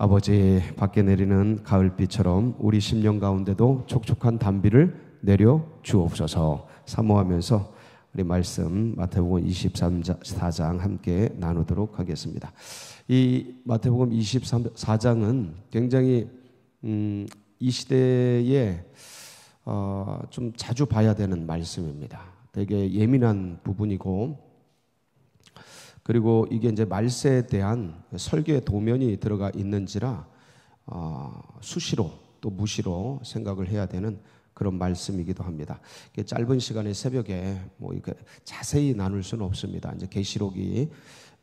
아버지 밖에 내리는 가을비처럼 우리 심령 가운데도 촉촉한 단비를 내려 주옵소서 사모하면서 우리 말씀 마태복음 24장 함께 나누도록 하겠습니다. 이 마태복음 24장은 굉장히 음, 이 시대에 어, 좀 자주 봐야 되는 말씀입니다. 되게 예민한 부분이고 그리고 이게 이제 말세에 대한 설계 도면이 들어가 있는지라 어, 수시로 또 무시로 생각을 해야 되는 그런 말씀이기도 합니다. 짧은 시간에 새벽에 뭐 이렇게 자세히 나눌 수는 없습니다. 이제 계시록이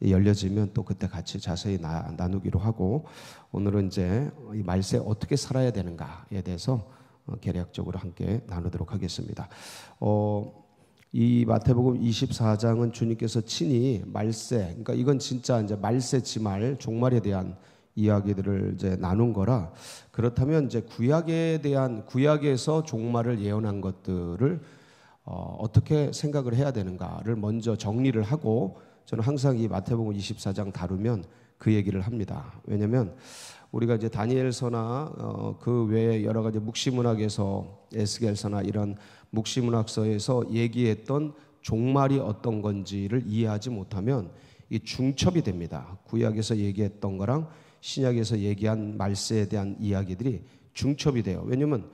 열려지면 또 그때 같이 자세히 나, 누기로 하고 오늘은 이제 이 말세 어떻게 살아야 되는가에 대해서 어, 계략적으로 함께 나누도록 하겠습니다. 어, 이 마태복음 24장은 주님께서 친히 말세, 그러니까 이건 진짜 이제 말세 지말 종말에 대한 이야기들을 이제 나눈 거라 그렇다면 이제 구약에 대한 구약에서 종말을 예언한 것들을 어, 어떻게 생각을 해야 되는가를 먼저 정리를 하고 저는 항상 이 마태복음 24장 다루면 그 얘기를 합니다. 왜냐하면 우리가 이제 다니엘서나 어, 그 외에 여러 가지 묵시문학에서 에스겔서나 이런 묵시문학서에서 얘기했던 종말이 어떤 건지를 이해하지 못하면 이 중첩이 됩니다. 구약에서 얘기했던 거랑 신약에서 얘기한 말세에 대한 이야기들이 중첩이 돼요. 왜냐면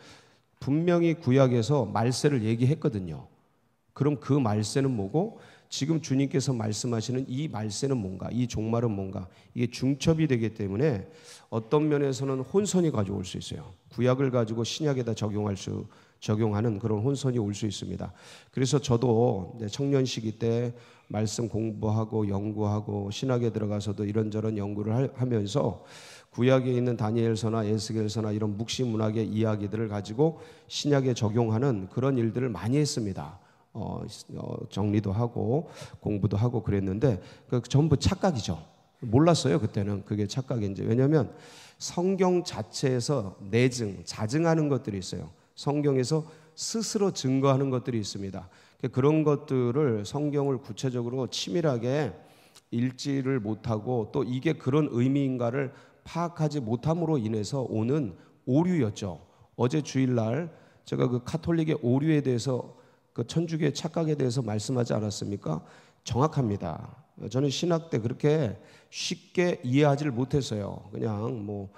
분명히 구약에서 말세를 얘기했거든요. 그럼 그 말세는 뭐고 지금 주님께서 말씀하시는 이 말세는 뭔가 이 종말은 뭔가 이게 중첩이 되기 때문에 어떤 면에서는 혼선이 가져올 수 있어요. 구약을 가지고 신약에다 적용할 수 적용하는 그런 혼선이 올 수 있습니다. 그래서 저도 청년 시기 때 말씀 공부하고 연구하고 신학에 들어가서도 이런저런 연구를 하면서 구약에 있는 다니엘서나 에스겔서나 이런 묵시 문학의 이야기들을 가지고 신약에 적용하는 그런 일들을 많이 했습니다. 어, 어 정리도 하고 공부도 하고 그랬는데 그 전부 착각이죠. 몰랐어요 그때는 그게 착각인지 왜냐하면 성경 자체에서 내증 자증하는 것들이 있어요. 성경에서 스스로 증거하는 것들이 있습니다. 그런 것들을 성경을 구체적으로 치밀하게 읽지를 못하고 또 이게 그런 의미인가를 파악하지 못함으로 인해서 오는 오류였죠. 어제 주일날 제가 그 카톨릭의 오류에 대해서 그 천주교의 착각에 대해서 말씀하지 않았습니까? 정확합니다. 저는 신학 때 그렇게 쉽게 이해하지를 못해서요. 그냥 뭐,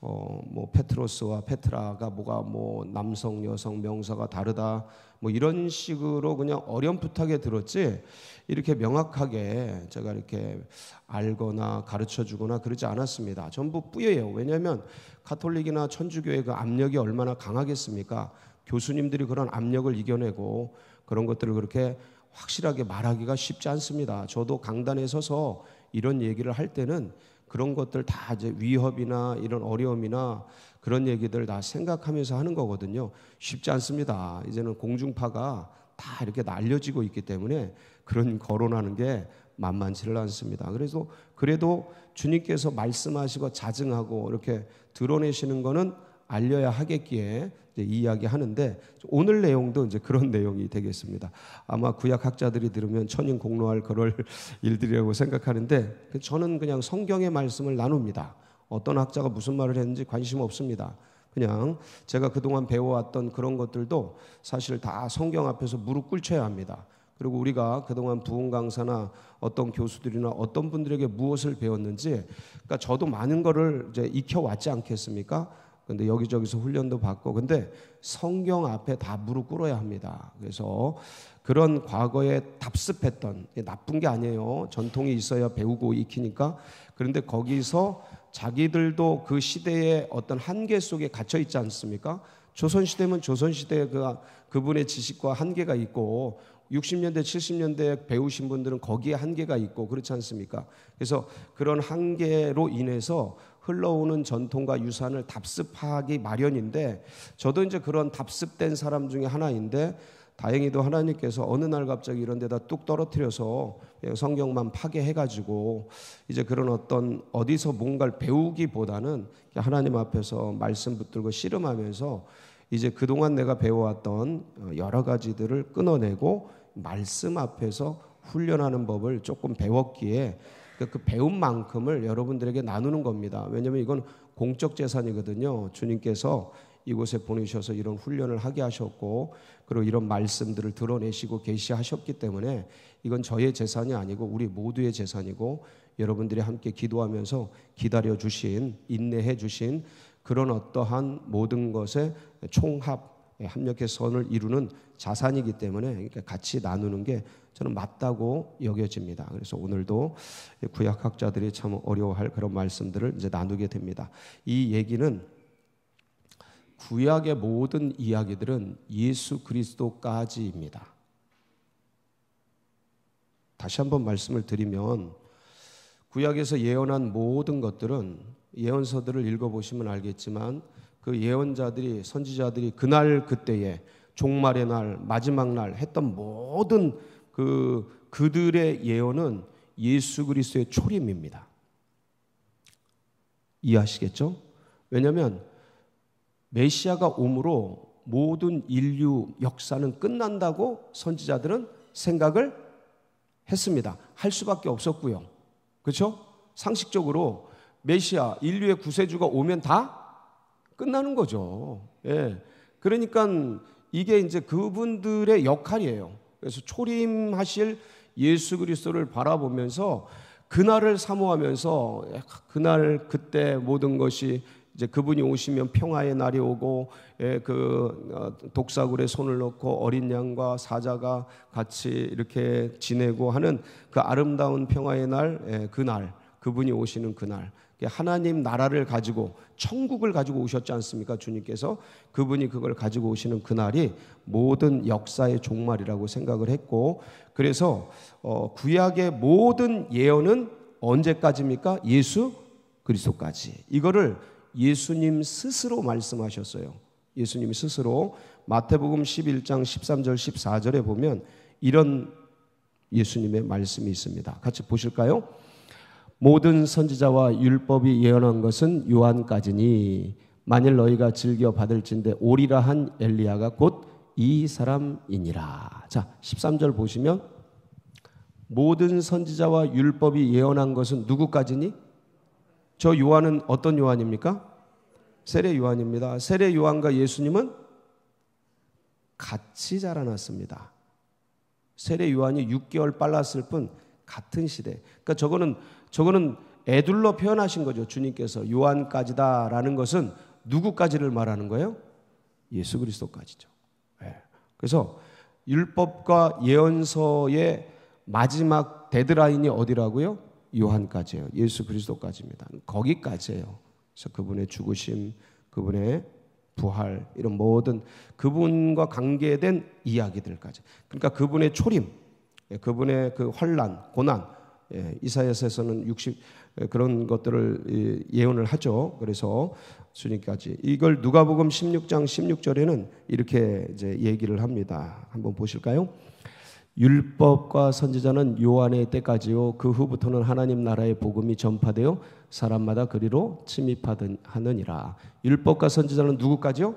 어, 뭐, 페트로스와 페트라가 뭐가 뭐 남성, 여성 명사가 다르다. 뭐 이런 식으로 그냥 어렴풋하게 들었지 이렇게 명확하게 제가 이렇게 알거나 가르쳐 주거나 그러지 않았습니다. 전부 뿌예요. 왜냐하면 가톨릭이나 천주교의 그 압력이 얼마나 강하겠습니까? 교수님들이 그런 압력을 이겨내고 그런 것들을 그렇게 확실하게 말하기가 쉽지 않습니다. 저도 강단에 서서 이런 얘기를 할 때는 그런 것들 다 이제 위협이나 이런 어려움이나 그런 얘기들 다 생각하면서 하는 거거든요. 쉽지 않습니다. 이제는 공중파가 다 이렇게 날려지고 있기 때문에 그런 거론하는 게 만만치를 않습니다. 그래서 그래도 주님께서 말씀하시고 자증하고 이렇게 드러내시는 거는 알려야 하겠기에 이야기하는데 오늘 내용도 이제 그런 내용이 되겠습니다. 아마 구약 학자들이 들으면 천인 공로할 그럴 일들이라고 생각하는데 그 저는 그냥 성경의 말씀을 나눕니다. 어떤 학자가 무슨 말을 했는지 관심 없습니다. 그냥 제가 그동안 배워왔던 그런 것들도 사실 다 성경 앞에서 무릎 꿇쳐야 합니다. 그리고 우리가 그동안 부흥 강사나 어떤 교수들이나 어떤 분들에게 무엇을 배웠는지 그러니까 저도 많은 거를 이제 익혀 왔지 않겠습니까? 근데 여기저기서 훈련도 받고 근데 성경 앞에 다 무릎 꿇어야 합니다. 그래서 그런 과거에 답습했던 나쁜 게 아니에요. 전통이 있어야 배우고 익히니까 그런데 거기서 자기들도 그 시대의 어떤 한계 속에 갇혀 있지 않습니까? 조선 시대면 조선 시대의 그 그분의 지식과 한계가 있고 60년대, 70년대 배우신 분들은 거기에 한계가 있고 그렇지 않습니까? 그래서 그런 한계로 인해서 흘러오는 전통과 유산을 답습하기 마련인데 저도 이제 그런 답습된 사람 중에 하나인데 다행히도 하나님께서 어느 날 갑자기 이런 데다 뚝 떨어뜨려서 예, 성경만 파괴해가지고 이제 그런 어떤 어디서 뭔가를 배우기보다는 하나님 앞에서 말씀 붙들고 씨름하면서 이제 그동안 내가 배워왔던 어, 여러 가지들을 끊어내고 말씀 앞에서 훈련하는 법을 조금 배웠기에 그배운만큼을 그러니까 그 여러분들에게 나누는 겁니다. 왜냐하면 이건 공적 재산이거든요. 주님께서 이곳에 보내셔서 이런 훈련을 하게 하셨고 그리고 이런 말씀들을 드러내시고 계시하셨기 때문에 이건 저의 재산이 아니고 우리 모두의 재산이고 여러분들이 함께 기도하면서 기다려 주신 인내해 주신 그런 어떠한 모든 것의 총합 예, 합력해 선을 이루는 자산이기 때문에 그러니까 같이 나누는 게 저는 맞다고 여겨집니다. 그래서 오늘도 구약학자들이 참 어려워할 그런 말씀들을 이제 나누게 됩니다. 이 얘기는 구약의 모든 이야기들은 예수 그리스도까지입니다. 다시 한번 말씀을 드리면 구약에서 예언한 모든 것들은 예언서들을 읽어보시면 알겠지만 그 예언자들이 선지자들이 그날 그때에 종말의 날 마지막 날 했던 모든 그 그들의 예언은 예수 그리스도의 초림입니다. 이해하시겠죠? 왜냐하면 메시아가 오므로 모든 인류 역사는 끝난다고 선지자들은 생각을 했습니다. 할 수밖에 없었고요. 그렇죠? 상식적으로 메시아 인류의 구세주가 오면 다 끝나는 거죠. 예. 그러니까 이게 이제 그분들의 역할이에요. 그래서 초림하실 예수 그리스도를 바라보면서 그날을 사모하면서 그날 그때 모든 것이 이제 그분이 오시면 평화의 날이 오고 예, 그 어, 독사굴에 손을 넣고 어린 양과 사자가 같이 이렇게 지내고 하는 그 아름다운 평화의 날, 예, 그날 그분이 오시는 그날 예, 하나님 나라를 가지고 천국을 가지고 오셨지 않습니까? 주님께서 그분이 그걸 가지고 오시는 그날이 모든 역사의 종말이라고 생각을 했고 그래서 어, 구약의 모든 예언은 언제까지입니까? 예수 그리스도까지. 이거를 예수님 스스로 말씀하셨어요. 예수님이 스스로 마태복음 11장 13절 14절에 보면 이런 예수님의 말씀이 있습니다. 같이 보실까요? 모든 선지자와 율법이 예언한 것은 요한까지니 만일 너희가 즐겨 받을진대 오리라 한 엘리야가 곧 이 사람이니라. 자, 13절 보시면 모든 선지자와 율법이 예언한 것은 누구까지니? 저 요한은 어떤 요한입니까? 세례 요한입니다. 세례 요한과 예수님은 같이 자라났습니다. 세례 요한이 6개월 빨랐을 뿐 같은 시대. 그러니까 저거는 저거는 애둘러 표현하신 거죠. 주님께서 요한까지다라는 것은 누구까지를 말하는 거예요? 예수 그리스도까지죠. 예. 그래서 율법과 예언서의 마지막 데드라인이 어디라고요? 요한까지예요. 예수 그리스도까지입니다. 거기까지예요. 그래서 그분의 죽으심, 그분의 부활 이런 모든 그분과 관계된 이야기들까지. 그러니까 그분의 초림, 예, 그분의 그 환란, 고난 예, 이사야서에서는 60 그런 것들을 예언을 하죠. 그래서 주님까지 이걸 누가복음 16장 16절에는 이렇게 이제 얘기를 합니다. 한번 보실까요? 율법과 선지자는 요한의 때까지요. 그 후부터는 하나님 나라의 복음이 전파되어 사람마다 그리로 침입하느니라. 율법과 선지자는 누구까지요?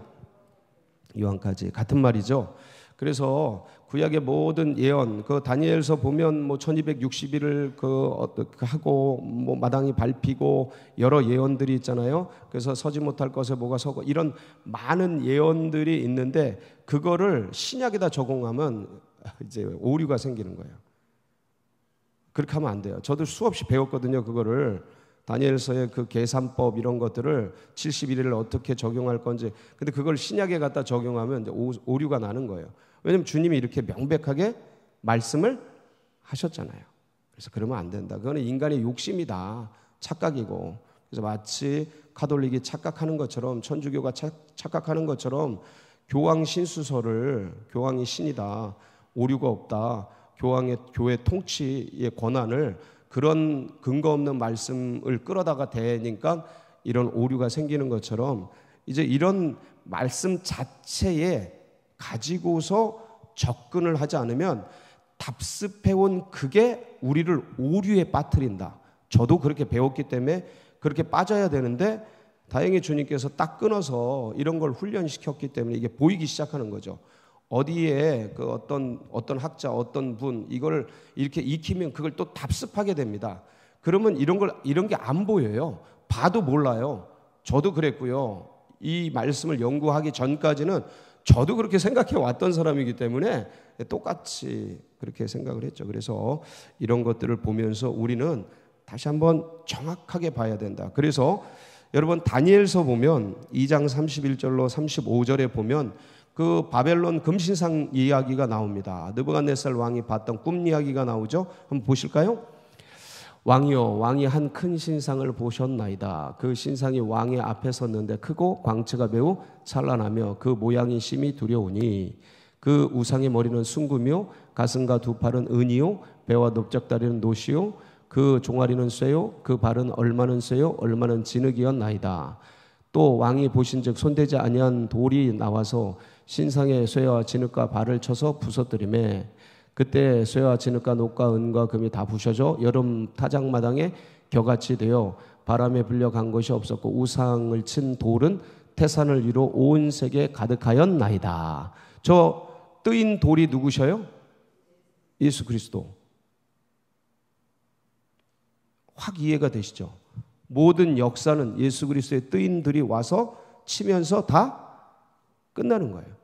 요한까지 같은 말이죠. 그래서 구약의 모든 예언, 그 다니엘서 보면 뭐 1260일을 그 어떻게 그 하고 뭐 마당이 밟히고 여러 예언들이 있잖아요. 그래서 서지 못할 것에 뭐가 서고 이런 많은 예언들이 있는데 그거를 신약에다 적용하면 이제 오류가 생기는 거예요. 그렇게 하면 안 돼요. 저도 수없이 배웠거든요, 그거를. 다니엘서의 그 계산법 이런 것들을 71일을 어떻게 적용할 건지. 근데 그걸 신약에 갖다 적용하면 오류가 나는 거예요. 왜냐면 주님이 이렇게 명백하게 말씀을 하셨잖아요. 그래서 그러면 안 된다. 그거는 인간의 욕심이다. 착각이고. 그래서 마치 카톨릭이 착각하는 것처럼 천주교가 착, 착각하는 것처럼 교황 신수서를 교황이 신이다. 오류가 없다. 교황의 교회 통치의 권한을 그런 근거 없는 말씀을 끌어다가 대니까 이런 오류가 생기는 것처럼 이제 이런 말씀 자체에 가지고서 접근을 하지 않으면 답습해온 그게 우리를 오류에 빠뜨린다. 저도 그렇게 배웠기 때문에 그렇게 빠져야 되는데 다행히 주님께서 딱 끊어서 이런 걸 훈련시켰기 때문에 이게 보이기 시작하는 거죠. 어디에 그 어떤 어떤 학자 어떤 분 이걸 이렇게 익히면 그걸 또 답습하게 됩니다. 그러면 이런 걸 이런 게 안 보여요. 봐도 몰라요. 저도 그랬고요. 이 말씀을 연구하기 전까지는 저도 그렇게 생각해 왔던 사람이기 때문에 똑같이 그렇게 생각을 했죠. 그래서 이런 것들을 보면서 우리는 다시 한번 정확하게 봐야 된다. 그래서 여러분 다니엘서 보면 2장 31절로 35절에 보면 그 바벨론 금신상 이야기가 나옵니다. 느부갓네살 왕이 봤던 꿈 이야기가 나오죠. 한번 보실까요? 왕이요 왕이 한 큰 신상을 보셨나이다. 그 신상이 왕의 앞에 섰는데 크고 광채가 매우 찬란하며 그 모양이 심히 두려우니 그 우상의 머리는 숭구며 가슴과 두 팔은 은이요 배와 넓적다리는 노시요 그 종아리는 쇠요 그 발은 얼마는 쇠요 얼마는 진흙이었나이다. 또 왕이 보신즉 손대지 아니한 돌이 나와서 신상의 쇠와 진흙과 발을 쳐서 부서뜨림에 그때 쇠와 진흙과 녹과 은과 금이 다 부셔져 여름 타작마당에 겨같이 되어 바람에 불려 간 것이 없었고 우상을 친 돌은 태산을 위로 온 세계에 가득하였나이다. 저 뜨인 돌이 누구셔요? 예수 그리스도. 확 이해가 되시죠? 모든 역사는 예수 그리스도의 뜨인들이 와서 치면서 다 끝나는 거예요.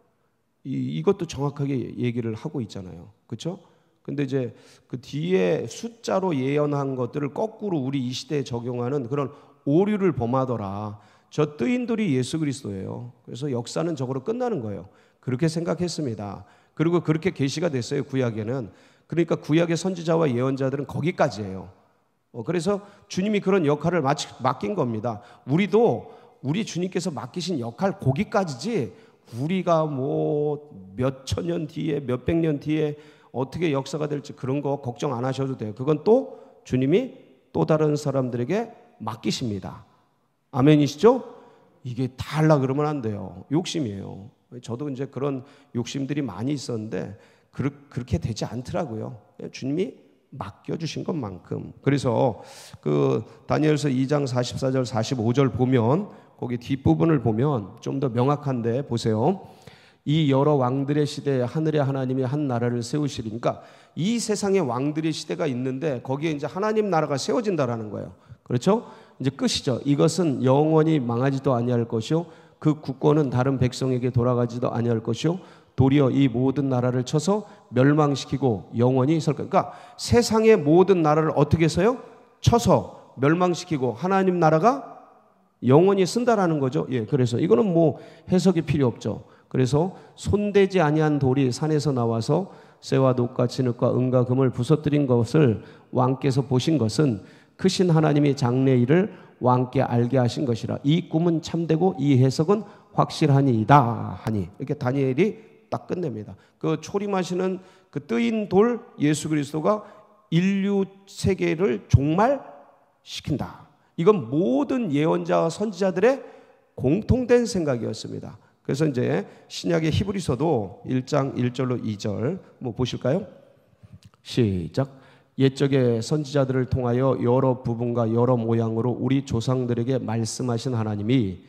이, 것도 정확하게 얘기를 하고 있잖아요. 그렇죠? 근데 이제 그 뒤에 숫자로 예언한 것들을 거꾸로 우리 이 시대에 적용하는 그런 오류를 범하더라. 저 뜨인돌이 예수 그리스도예요. 그래서 역사는 저거로 끝나는 거예요. 그렇게 생각했습니다. 그리고 그렇게 계시가 됐어요. 구약에는 그러니까 구약의 선지자와 예언자들은 거기까지예요. 어, 그래서 주님이 그런 역할을 맡긴 겁니다. 우리도 우리 주님께서 맡기신 역할 거기까지지 우리가 뭐 몇천 년 뒤에 몇백 년 뒤에 어떻게 역사가 될지 그런 거 걱정 안 하셔도 돼요. 그건 또 주님이 또 다른 사람들에게 맡기십니다. 아멘이시죠? 이게 다 하려 그러면 안 돼요. 욕심이에요. 저도 이제 그런 욕심들이 많이 있었는데 그르, 그렇게 되지 않더라고요. 주님이 맡겨주신 것만큼. 그래서 그 다니엘서 2장 44절 45절 보면 거기 뒷부분을 보면 좀 더 명확한데 보세요. 이 여러 왕들의 시대에 하늘의 하나님이 한 나라를 세우시니까 이 세상에 왕들의 시대가 있는데 거기에 이제 하나님 나라가 세워진다라는 거예요. 그렇죠? 이제 끝이죠. 이것은 영원히 망하지도 아니할 것이요 그 국권은 다른 백성에게 돌아가지도 아니할 것이요 도리어 이 모든 나라를 쳐서 멸망시키고 영원히 설 것. 그러니까 세상의 모든 나라를 어떻게 해서요? 쳐서 멸망시키고 하나님 나라가 영원히 쓴다라는 거죠. 예, 그래서 이거는 뭐 해석이 필요 없죠. 그래서 손대지 아니한 돌이 산에서 나와서 쇠와 독과 진흙과 은과 금을 부서뜨린 것을 왕께서 보신 것은 크신 하나님이 장래일을 왕께 알게 하신 것이라 이 꿈은 참되고 이 해석은 확실하니이다 하니 이렇게 다니엘이 딱 끝냅니다. 그 초림하시는 그 뜨인 돌 예수 그리스도가 인류 세계를 종말 시킨다. 이건 모든 예언자와 선지자들의 공통된 생각이었습니다. 그래서 이제 신약의 히브리서도 1장 1절로 2절 뭐 보실까요? 시작. 옛적의 선지자들을 통하여 여러 부분과 여러 모양으로 우리 조상들에게 말씀하신 하나님이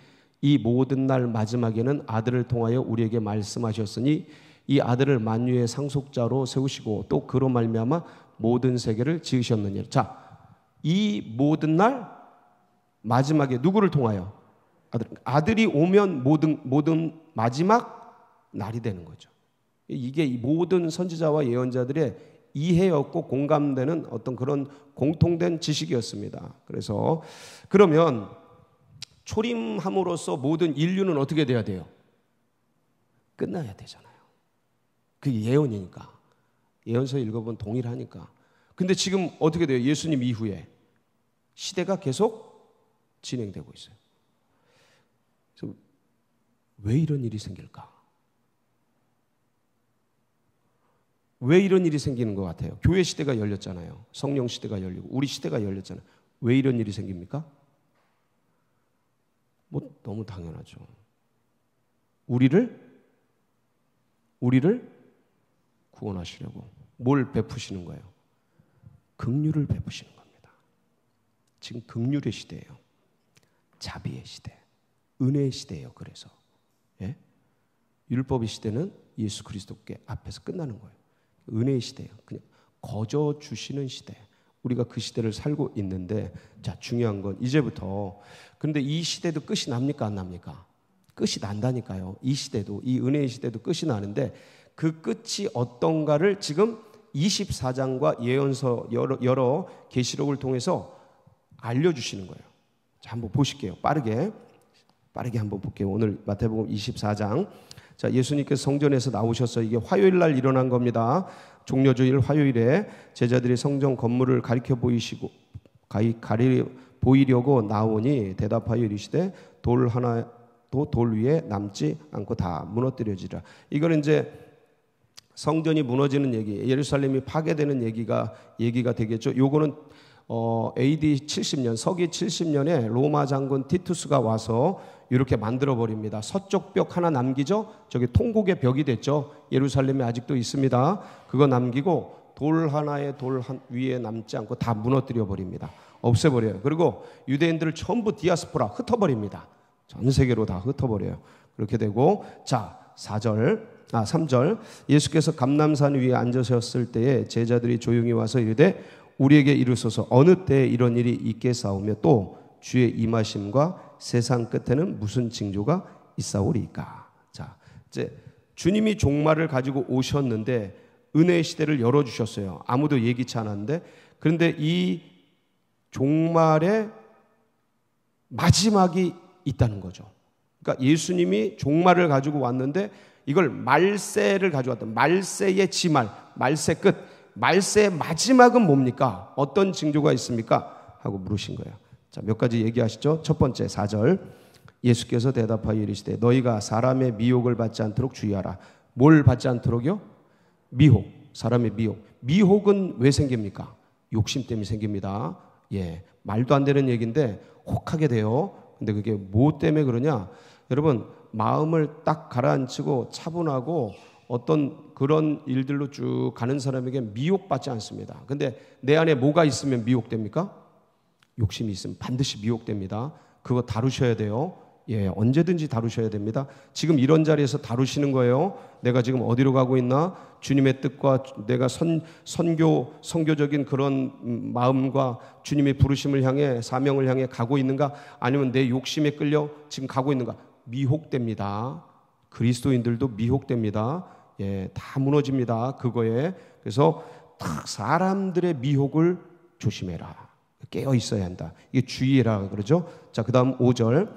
이 모든 날 마지막에는 아들을 통하여 우리에게 말씀하셨으니 이 아들을 만유의 상속자로 세우시고 또 그로 말미암아 모든 세계를 지으셨느니라. 자, 이 모든 날 마지막에 누구를 통하여 아들 아들이 오면 모든 모든 마지막 날이 되는 거죠. 이게 모든 선지자와 예언자들의 이해였고 공감되는 어떤 그런 공통된 지식이었습니다. 그래서 그러면 초림함으로써 모든 인류는 어떻게 돼야 돼요? 끝나야 되잖아요. 그게 예언이니까. 예언서 읽어본 동일하니까. 근데 지금 어떻게 돼요? 예수님 이후에 시대가 계속 진행되고 있어요. 그래서 왜 이런 일이 생길까? 왜 이런 일이 생기는 것 같아요? 교회 시대가 열렸잖아요. 성령 시대가 열리고 우리 시대가 열렸잖아요. 왜 이런 일이 생깁니까? 뭐 너무 당연하죠. 우리를 우리를 구원하시려고 뭘 베푸시는 거예요? 긍휼을 베푸시는 겁니다. 지금 긍휼의 시대예요. 자비의 시대, 은혜의 시대예요. 그래서 예? 율법의 시대는 예수 그리스도께 앞에서 끝나는 거예요. 은혜의 시대예요. 그냥 거저 주시는 시대. 우리가 그 시대를 살고 있는데 자 중요한 건 이제부터 근데 이 시대도 끝이 납니까 안 납니까? 끝이 난다니까요. 이 시대도 이 은혜의 시대도 끝이 나는데 그 끝이 어떤가를 지금 24장과 예언서 여러 계시록을 통해서 알려 주시는 거예요. 자, 한번 보실게요. 빠르게. 빠르게 한번 볼게요. 오늘 마태복음 24장. 자, 예수님께서 성전에서 나오셔서 이게 화요일 날 일어난 겁니다. 종료주일 화요일에 제자들이 성전 건물을 가리켜 보이시고 가리, 가리 보이려고 나오니 대답하여 이르시되 돌 하나도 돌 위에 남지 않고 다 무너뜨려지라. 이거 이제 성전이 무너지는 얘기, 예루살렘이 파괴되는 얘기가 얘기가 되겠죠. 요거는 어, AD 70년, 서기 70년에 로마 장군 티투스가 와서 이렇게 만들어 버립니다. 서쪽 벽 하나 남기죠. 저기 통곡의 벽이 됐죠. 예루살렘에 아직도 있습니다. 그거 남기고 돌 하나에 돌 위에 남지 않고 다 무너뜨려 버립니다. 없애버려요. 그리고 유대인들을 전부 디아스포라 흩어버립니다. 전 세계로 다 흩어버려요. 그렇게 되고 자 4절 아, 3절. 예수께서 감남산 위에 앉으셨을 때에 제자들이 조용히 와서 이르되 우리에게 이르소서 어느 때에 이런 일이 있게 싸우며 또 주의 임하심과 세상 끝에는 무슨 징조가 있사오리까. 자, 이제 주님이 종말을 가지고 오셨는데 은혜의 시대를 열어 주셨어요. 아무도 얘기치 않았는데 그런데 이 종말의 마지막이 있다는 거죠. 그러니까 예수님이 종말을 가지고 왔는데 이걸 말세를 가져왔다. 말세의 지말, 말세 끝. 말세의 마지막은 뭡니까? 어떤 징조가 있습니까? 하고 물으신 거예요. 자, 몇 가지 얘기하시죠. 첫 번째 4절. 예수께서 대답하여 이르시되 너희가 사람의 미혹을 받지 않도록 주의하라. 뭘 받지 않도록요? 미혹. 사람의 미혹. 미혹은 왜 생깁니까? 욕심 때문에 생깁니다. 예. 말도 안 되는 얘기인데 혹하게 돼요. 근데 그게 뭐 때문에 그러냐? 여러분, 마음을 딱 가라앉히고 차분하고 어떤 그런 일들로 쭉 가는 사람에게 미혹받지 않습니다. 근데 내 안에 뭐가 있으면 미혹됩니까? 욕심이 있으면 반드시 미혹됩니다. 그거 다루셔야 돼요. 예, 언제든지 다루셔야 됩니다. 지금 이런 자리에서 다루시는 거예요. 내가 지금 어디로 가고 있나? 주님의 뜻과 내가 선, 선교, 선교적인 그런 마음과 주님의 부르심을 향해, 사명을 향해 가고 있는가? 아니면 내 욕심에 끌려 지금 가고 있는가? 미혹됩니다. 그리스도인들도 미혹됩니다. 예, 다 무너집니다. 그거에. 그래서 딱 사람들의 미혹을 조심해라. 깨어 있어야 한다. 이게 주의라 그러죠. 자, 그다음 5절.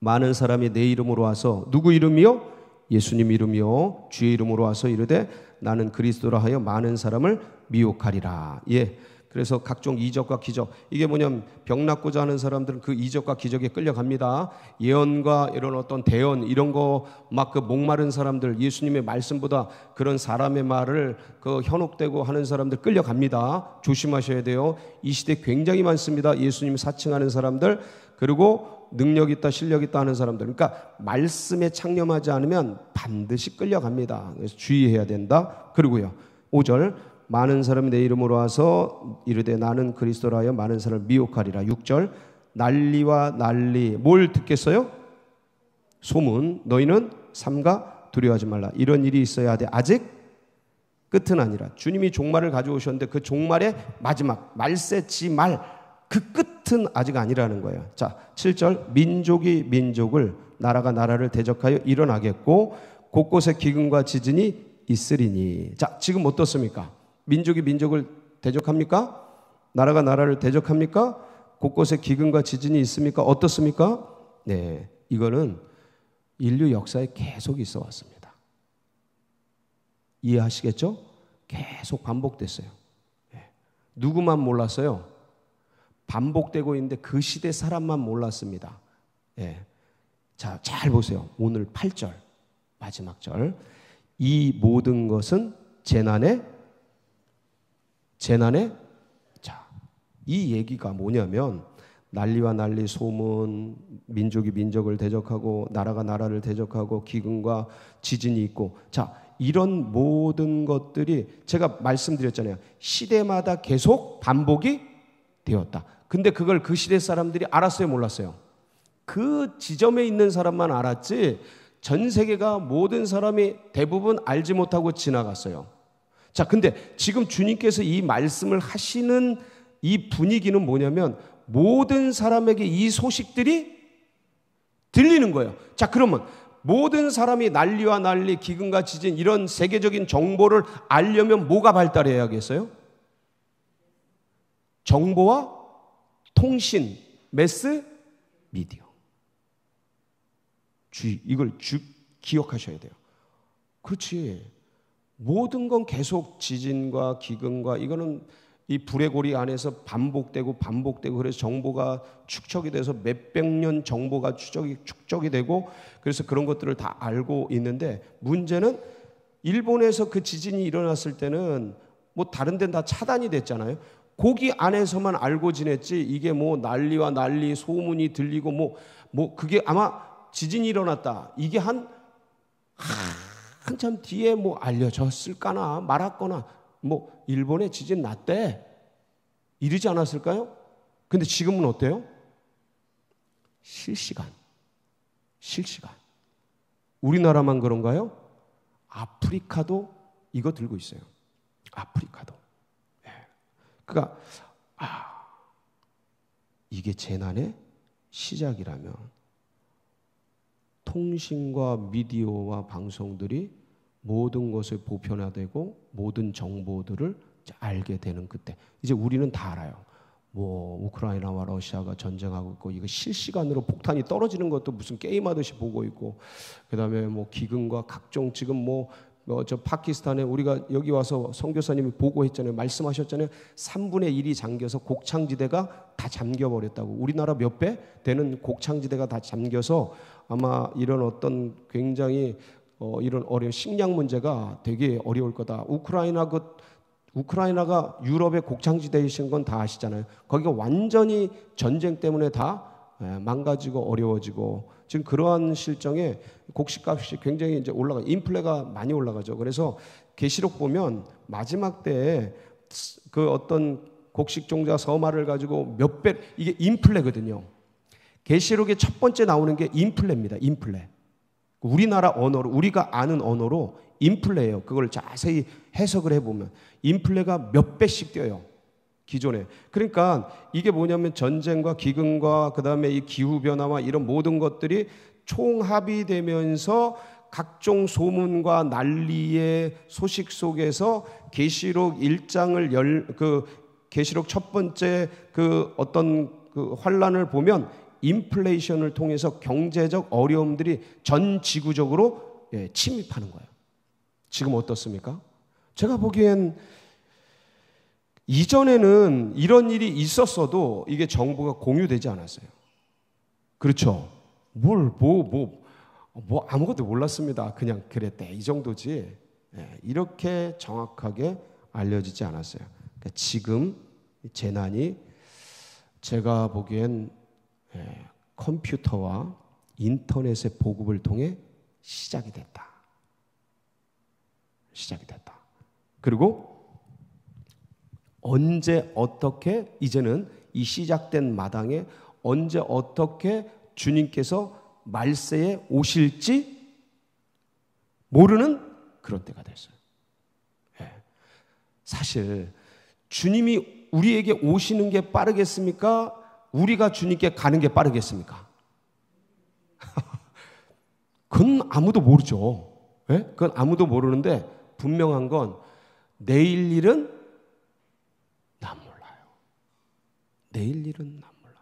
많은 사람이 내 이름으로 와서 누구 이름이요? 예수님 이름이요. 주의 이름으로 와서 이르되 나는 그리스도라 하여 많은 사람을 미혹하리라. 예. 그래서 각종 이적과 기적 이게 뭐냐면 병 낫고자 하는 사람들은 그 이적과 기적에 끌려갑니다. 예언과 이런 어떤 대언 이런 거 막 그 목마른 사람들 예수님의 말씀보다 그런 사람의 말을 그 현혹되고 하는 사람들 끌려갑니다. 조심하셔야 돼요. 이 시대 굉장히 많습니다. 예수님 사칭하는 사람들 그리고 능력 있다, 실력 있다 하는 사람들. 그러니까 말씀에 창념하지 않으면 반드시 끌려갑니다. 그래서 주의해야 된다. 그리고요. 5절 많은 사람이 내 이름으로 와서 이르되 나는 그리스도라 하여 많은 사람을 미혹하리라. 6절 난리와 난리 뭘 듣겠어요? 소문 너희는 삼가 두려워하지 말라. 이런 일이 있어야 돼. 아직 끝은 아니라 주님이 종말을 가져오셨는데 그 종말의 마지막 말세지 말 그 끝은 아직 아니라는 거예요. 자, 7절 민족이 민족을 나라가 나라를 대적하여 일어나겠고 곳곳에 기근과 지진이 있으리니. 자, 지금 어떻습니까? 민족이 민족을 대적합니까? 나라가 나라를 대적합니까? 곳곳에 기근과 지진이 있습니까? 어떻습니까? 네. 이거는 인류 역사에 계속 있어 왔습니다. 이해하시겠죠? 계속 반복됐어요. 네. 누구만 몰랐어요? 반복되고 있는데 그 시대 사람만 몰랐습니다. 네. 자, 잘 보세요. 오늘 8절, 마지막 절. 이 모든 것은 재난의 재난의 자. 이 얘기가 뭐냐면 난리와 난리 소문, 민족이 민족을 대적하고 나라가 나라를 대적하고 기근과 지진이 있고 자, 이런 모든 것들이 제가 말씀드렸잖아요. 시대마다 계속 반복이 되었다. 근데 그걸 그 시대 사람들이 알았어요, 몰랐어요? 그 지점에 있는 사람만 알았지 전 세계가 모든 사람이 대부분 알지 못하고 지나갔어요. 자, 근데 지금 주님께서 이 말씀을 하시는 이 분위기는 뭐냐면 모든 사람에게 이 소식들이 들리는 거예요. 자, 그러면 모든 사람이 난리와 난리, 기근과 지진 이런 세계적인 정보를 알려면 뭐가 발달해야겠어요? 정보와 통신, 매스 미디어. 주, 의 이걸 주, 기억하셔야 돼요. 그렇지. 모든 건 계속 지진과 기근과 이거는 이 불의 고리 안에서 반복되고 반복되고 그래서 정보가 축적이 돼서 몇 백 년 정보가 추적이 축적이 되고 그래서 그런 것들을 다 알고 있는데 문제는 일본에서 그 지진이 일어났을 때는 뭐 다른 데는 다 차단이 됐잖아요. 고기 안에서만 알고 지냈지 이게 뭐 난리와 난리 소문이 들리고 뭐뭐 뭐 그게 아마 지진이 일어났다. 이게 한 하... 한참 뒤에 뭐 알려졌을까나 말았거나 뭐 일본에 지진 났대 이르지 않았을까요? 근데 지금은 어때요? 실시간. 실시간. 우리나라만 그런가요? 아프리카도 이거 들고 있어요. 아프리카도. 예. 그러니까 아, 이게 재난의 시작이라면 통신과 미디어와 방송들이 모든 것을 보편화되고 모든 정보들을 알게 되는 그때 이제 우리는 다 알아요. 뭐 우크라이나와 러시아가 전쟁하고 있고 이거 실시간으로 폭탄이 떨어지는 것도 무슨 게임하듯이 보고 있고 그다음에 뭐 기근과 각종 지금 뭐저 뭐 파키스탄에 우리가 여기 와서 선교사님이 보고했잖아요. 말씀하셨잖아요. 3분의 1이 잠겨서 곡창지대가 다 잠겨 버렸다고. 우리나라 몇 배 되는 곡창지대가 다 잠겨서 아마 이런 어떤 굉장히 어, 이런 어려운 식량 문제가 되게 어려울 거다. 우크라이나 그 우크라이나가 유럽의 곡창지대이신 건 다 아시잖아요. 거기가 완전히 전쟁 때문에 다 예, 망가지고 어려워지고 지금 그러한 실정에 곡식값이 굉장히 이제 올라가 인플레가 많이 올라가죠. 그래서 계시록 보면 마지막 때에 그 어떤 곡식종자 서마를 가지고 몇 배 이게 인플레거든요. 계시록에첫 번째 나오는 게 인플레입니다. 인플레. 우리나라 언어로 우리가 아는 언어로 인플레예요. 그걸 자세히 해석을 해보면 인플레가 몇 배씩 뛰어요. 기존에. 그러니까 이게 뭐냐면 전쟁과 기근과 그다음에 이 기후 변화와 이런 모든 것들이 총합이 되면서 각종 소문과 난리의 소식 속에서 계시록 1장을 열 그 계시록 첫 번째 그 어떤 그 환란을 보면 인플레이션을 통해서 경제적 어려움들이 전 지구적으로 예, 침입하는 거예요. 지금 어떻습니까? 제가 보기엔 이전에는 이런 일이 있었어도 이게 정보가 공유되지 않았어요. 그렇죠. 뭘, 뭐, 뭐, 뭐 아무것도 몰랐습니다. 그냥 그랬대. 이 정도지. 예, 이렇게 정확하게 알려지지 않았어요. 그러니까 지금 재난이 제가 보기엔 예, 컴퓨터와 인터넷의 보급을 통해 시작이 됐다. 시작이 됐다. 그리고 언제 어떻게 이제는 이 시작된 마당에 언제 어떻게 주님께서 말세에 오실지 모르는 그런 때가 됐어요. 예. 사실 주님이 우리에게 오시는 게 빠르겠습니까? 우리가 주님께 가는 게 빠르겠습니까? 그건 아무도 모르죠. 네? 그건 아무도 모르는데 분명한 건 내일 일은 난 몰라요. 내일 일은 난 몰라요.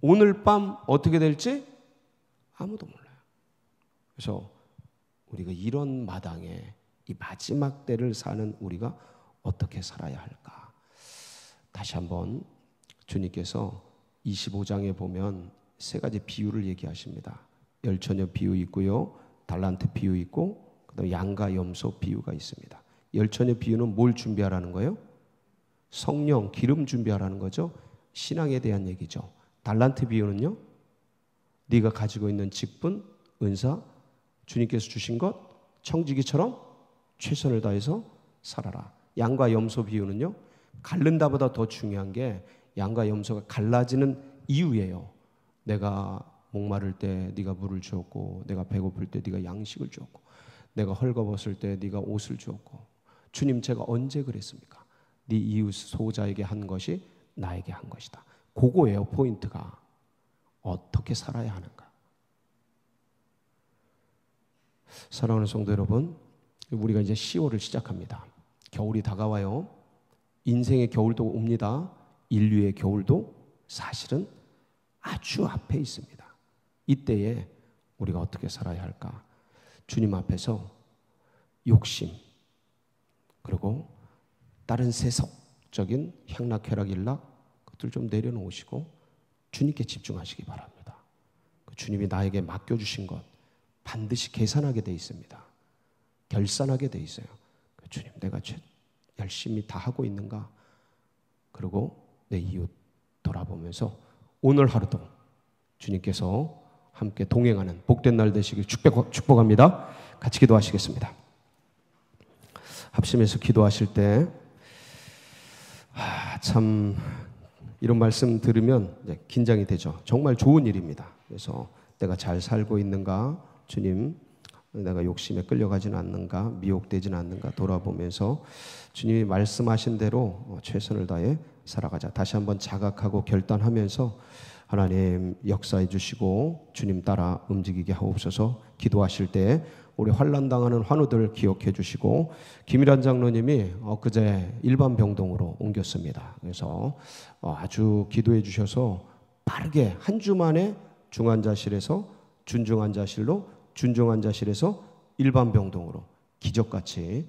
오늘 밤 어떻게 될지 아무도 몰라요. 그래서 우리가 이런 마당에 이 마지막 때를 사는 우리가 어떻게 살아야 할까? 다시 한번 주님께서 25장에 보면 세 가지 비유를 얘기하십니다. 열처녀 비유 있고요. 달란트 비유 있고 그다음 양과 염소 비유가 있습니다. 열처녀 비유는 뭘 준비하라는 거예요? 성령, 기름 준비하라는 거죠. 신앙에 대한 얘기죠. 달란트 비유는요. 네가 가지고 있는 직분, 은사, 주님께서 주신 것 청지기처럼 최선을 다해서 살아라. 양과 염소 비유는요. 갈른다보다 더 중요한 게 양과 염소가 갈라지는 이유예요. 내가 목마를 때 네가 물을 주었고 내가 배고플 때 네가 양식을 주었고 내가 헐거벗을 때 네가 옷을 주었고 주님 제가 언제 그랬습니까? 네 이웃 소자에게 한 것이 나에게 한 것이다. 그거예요 포인트가 어떻게 살아야 하는가. 사랑하는 성도 여러분, 우리가 이제 10월을 시작합니다. 겨울이 다가와요. 인생의 겨울도 옵니다. 인류의 겨울도 사실은 아주 앞에 있습니다. 이때에 우리가 어떻게 살아야 할까? 주님 앞에서 욕심 그리고 다른 세속적인 향락 쾌락 일락 그것들 좀 내려놓으시고 주님께 집중하시기 바랍니다. 그 주님이 나에게 맡겨 주신 것 반드시 계산하게 돼 있습니다. 결산하게 돼 있어요. 그 주님, 내가 열심히 다 하고 있는가? 그리고 내 이웃 돌아보면서 오늘 하루도 주님께서 함께 동행하는 복된 날 되시길 축복, 합니다 같이 기도하시겠습니다. 합심해서 기도하실 때, 아, 참, 이런 말씀 들으면 긴장이 되죠. 정말 좋은 일입니다. 그래서 내가 잘 살고 있는가? 주님, 내가 욕심에 끌려가지는 않는가, 미혹되지는 않는가 돌아보면서 주님이 말씀하신 대로 어, 최선을 다해 살아가자. 다시 한번 자각하고 결단하면서 하나님 역사해 주시고 주님 따라 움직이게 하옵소서. 기도하실 때 우리 환란 당하는 환우들 기억해 주시고 김일환 장로님이 엊그제 일반 병동으로 옮겼습니다. 그래서 어, 아주 기도해 주셔서 빠르게 한 주 만에 중환자실에서 준중환자실로 준종한자실에서 일반 병동으로 기적같이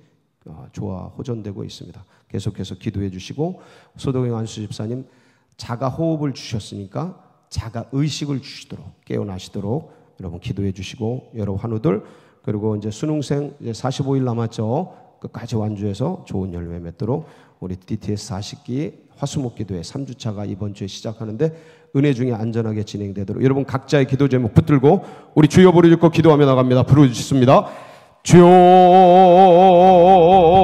좋아 어, 호전되고 있습니다. 계속해서 기도해 주시고 소동영 안수 집사님 자가 호흡을 주셨으니까 자가 의식을 주시도록 깨어나시도록 여러분 기도해 주시고 여러 환우들 그리고 이제 수능생 이제 45일 남았죠. 끝까지 완주해서 좋은 열매 맺도록 우리 DTS 40기 화수목기도회 3주차가 이번 주에 시작하는데 은혜 중에 안전하게 진행되도록 여러분 각자의 기도 제목 붙들고 우리 주여 부르짖고 기도하며 나갑니다. 부르짖습니다. 주여